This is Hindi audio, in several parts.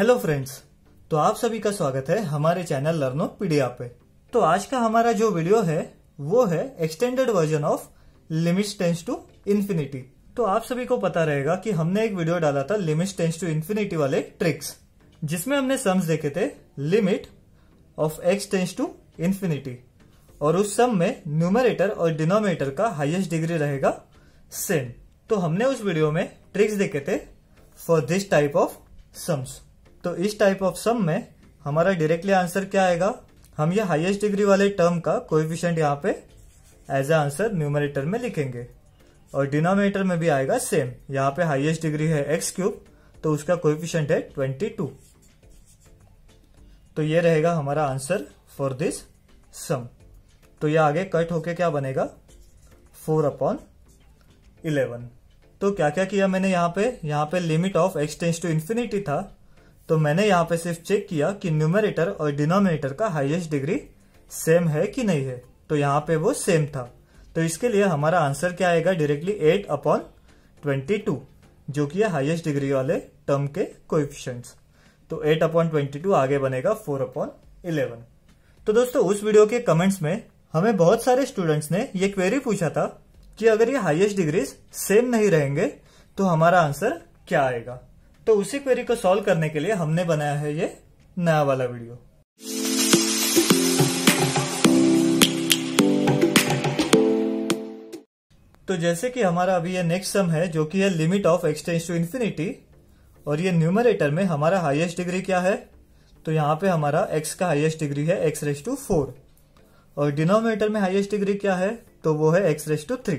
हेलो फ्रेंड्स तो आप सभी का स्वागत है हमारे चैनल लर्नो पीडिया पे तो आज का हमारा जो वीडियो है वो है extended version of limits tends to infinity तो आप सभी को पता रहेगा कि हमने एक वीडियो डाला था लिमिट्स टेंस टू इन्फिनिटी वाले ट्रिक्स जिसमें हमने सम्स देखे थे limit of x tends to infinity और उस सम में न्यूमरेटर और डिनोमिनेटर का हाइएस्ट डिग्री रहेगा सेम तो हमने उस वीडियो में ट्रिक्स देखे थे for this type of sums तो इस टाइप ऑफ सम में हमारा डायरेक्टली आंसर क्या आएगा हम ये हाईएस्ट डिग्री वाले टर्म का कोएफिशिएंट यहाँ पे एज ए आंसर न्यूमरेटर में लिखेंगे और डिनोमिनेटर में भी आएगा सेम यहाँ पे हाईएस्ट डिग्री है एक्स क्यूब तो उसका कोएफिशिएंट है ट्वेंटी टू तो ये रहेगा हमारा आंसर फॉर दिस सम तो ये आगे कट होके क्या बनेगा फोर अपॉन इलेवन तो क्या क्या किया मैंने यहाँ पे यहाँ पे limit of x tends to infinity था तो मैंने यहाँ पे सिर्फ चेक किया कि न्यूमरेटर और डिनोमिनेटर का हाईएस्ट डिग्री सेम है कि नहीं है तो यहाँ पे वो सेम था तो इसके लिए हमारा आंसर क्या आएगा directly eight upon twenty two जो कि है हाईएस्ट डिग्री वाले टर्म के क्वेश्चन तो एट अपॉन ट्वेंटी टू आगे बनेगा फोर अपॉन इलेवन तो दोस्तों उस वीडियो के कमेंट्स में हमें बहुत सारे स्टूडेंट्स ने ये क्वेरी पूछा था कि अगर ये हाईएस्ट डिग्रीज सेम नहीं रहेंगे तो हमारा आंसर क्या आएगा तो उसी क्वेरी को सॉल्व करने के लिए हमने बनाया है ये नया वाला वीडियो तो जैसे कि हमारा अभी ये नेक्स्ट सम है जो कि है limit of x tends to infinity और ये न्यूमरेटर में हमारा हाईएस्ट डिग्री क्या है तो यहाँ पे हमारा x का हाईएस्ट डिग्री है x रेस टू फोर और डिनोमिनेटर में हाईएस्ट डिग्री क्या है तो वो है x रेस टू थ्री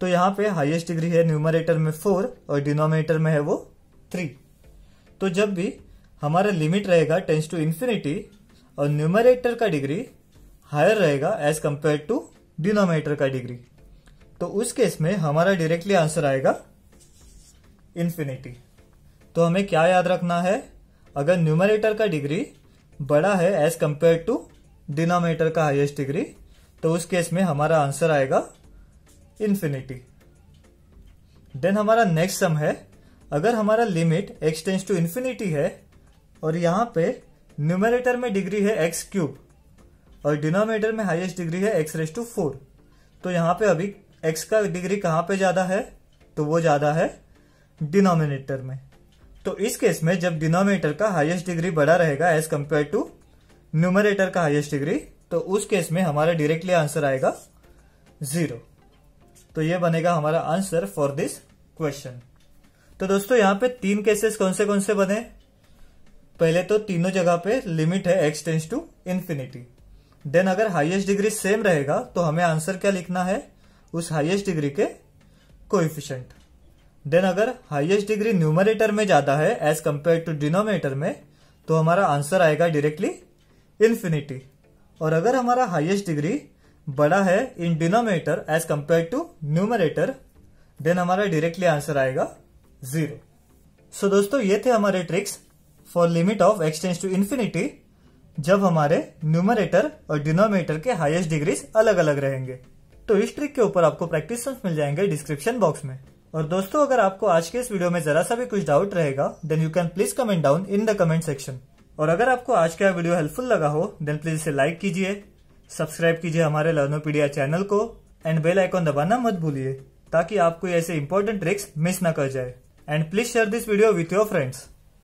तो यहाँ पे हाईएस्ट डिग्री है न्यूमरेटर में फोर और डिनोमिनेटर में है वो थ्री तो जब भी हमारा लिमिट रहेगा टेंस टू इन्फिनिटी और न्यूमरेटर का डिग्री हायर रहेगा एज कंपेयर टू डिनोमेटर का डिग्री तो उस केस में हमारा डायरेक्टली आंसर आएगा इन्फिनिटी तो हमें क्या याद रखना है अगर न्यूमरेटर का डिग्री बड़ा है एज कंपेयर टू डिनोमेटर का हाइएस्ट डिग्री तो उस केस में हमारा आंसर आएगा इन्फिनिटी देन हमारा नेक्स्ट सम है अगर हमारा limit x tends to infinity है और यहाँ पे न्यूमरेटर में डिग्री है एक्स क्यूब और डिनोमिनेटर में हाईएस्ट डिग्री है एक्स रेस टू फोर तो यहाँ पे अभी एक्स का डिग्री कहाँ पे ज़्यादा है तो वो ज़्यादा है डिनोमिनेटर में तो इस केस में जब डिनोमिनेटर का हाईएस्ट डिग्री बड़ा रहेगा एज कंपेयर टू न्यूमरेटर का हाईएस्ट डिग्री तो उस केस में हमारा डायरेक्टली आंसर आएगा जीरो तो ये बनेगा हमारा आंसर फॉर दिस क्वेश्चन तो दोस्तों यहां पे तीन केसेस कौन से कौन से बने पहले तो तीनों जगह पे लिमिट है x tends to infinity then अगर हाईएस्ट डिग्री सेम रहेगा तो हमें आंसर क्या लिखना है उस हाईएस्ट डिग्री के कोइफिशेंट देन अगर हाईएस्ट डिग्री न्यूमरेटर में ज्यादा है एज कंपेयर टू डिनोमिनेटर में तो हमारा आंसर आएगा डायरेक्टली इन्फिनिटी और अगर हमारा हाइएस्ट डिग्री बड़ा है in denominator as compare to numerator then हमारा डायरेक्टली आंसर आएगा जीरो सो दोस्तों ये थे हमारे tricks for limit of x tends to infinity जब हमारे न्यूमरेटर और डिनोमेटर के हाइस्ट डिग्रीज अलग अलग रहेंगे तो इस ट्रिक के ऊपर आपको प्रैक्टिस मिल जाएंगे डिस्क्रिप्शन बॉक्स में और दोस्तों अगर आपको आज के इस वीडियो में जरा सा भी कुछ डाउट रहेगा then you can please comment down in the comment section और अगर आपको आज का वीडियो हेल्पफुल लगा हो देन प्लीज इसे लाइक कीजिए सब्सक्राइब कीजिए हमारे लर्नोपीडिया चैनल को एंड बेल आइकॉन दबाना मत भूलिए ताकि आपको ऐसे इंपॉर्टेंट ट्रिक्स मिस ना कर जाए and please share this video with your friends.